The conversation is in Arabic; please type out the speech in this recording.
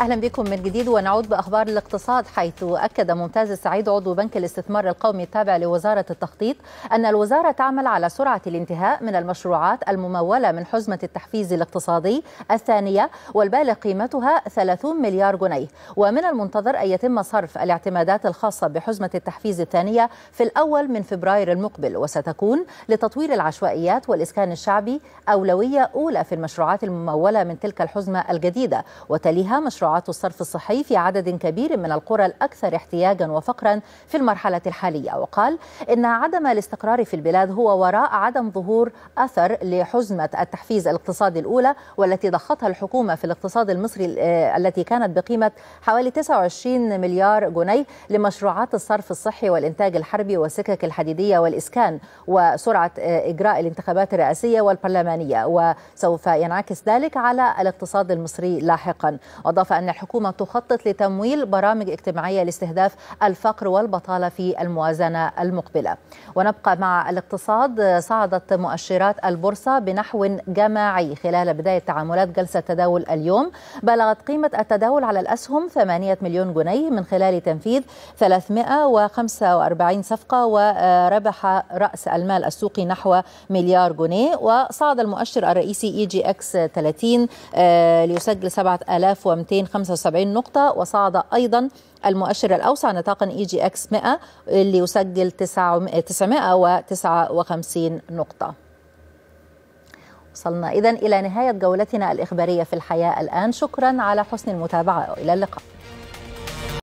اهلا بكم من جديد ونعود باخبار الاقتصاد حيث اكد ممتاز السعيد عضو بنك الاستثمار القومي التابع لوزاره التخطيط ان الوزاره تعمل على سرعه الانتهاء من المشروعات المموله من حزمه التحفيز الاقتصادي الثانيه والبالغ قيمتها 30 مليار جنيه ومن المنتظر ان يتم صرف الاعتمادات الخاصه بحزمه التحفيز الثانيه في الاول من فبراير المقبل وستكون لتطوير العشوائيات والاسكان الشعبي اولويه اولى في المشروعات المموله من تلك الحزمه الجديده وتليها مشروع مشروعات الصرف الصحي في عدد كبير من القرى الأكثر احتياجا وفقرا في المرحلة الحالية وقال إن عدم الاستقرار في البلاد هو وراء عدم ظهور أثر لحزمة التحفيز الاقتصادي الأولى والتي ضختها الحكومة في الاقتصاد المصري آه، التي كانت بقيمة حوالي 29 مليار جنيه لمشروعات الصرف الصحي والإنتاج الحربي والسكك الحديدية والإسكان وسرعة آه، إجراء الانتخابات الرئاسية والبرلمانية وسوف ينعكس ذلك على الاقتصاد المصري لاحقا اضاف أن الحكومة تخطط لتمويل برامج اجتماعية لاستهداف الفقر والبطالة في الموازنة المقبلة ونبقى مع الاقتصاد صعدت مؤشرات البورصة بنحو جماعي خلال بداية تعاملات جلسة تداول اليوم بلغت قيمة التداول على الأسهم 8 مليون جنيه من خلال تنفيذ 345 صفقة وربح رأس المال السوقي نحو مليار جنيه وصعد المؤشر الرئيسي اي جي اكس 30 ليسجل 7200 75 نقطة وصعد أيضا المؤشر الأوسع نطاقا إي جي إكس 100 اللي يسجل 959 نقطة وصلنا إذا إلى نهاية جولتنا الإخبارية في الحياة الآن شكرا على حسن المتابعة وإلى اللقاء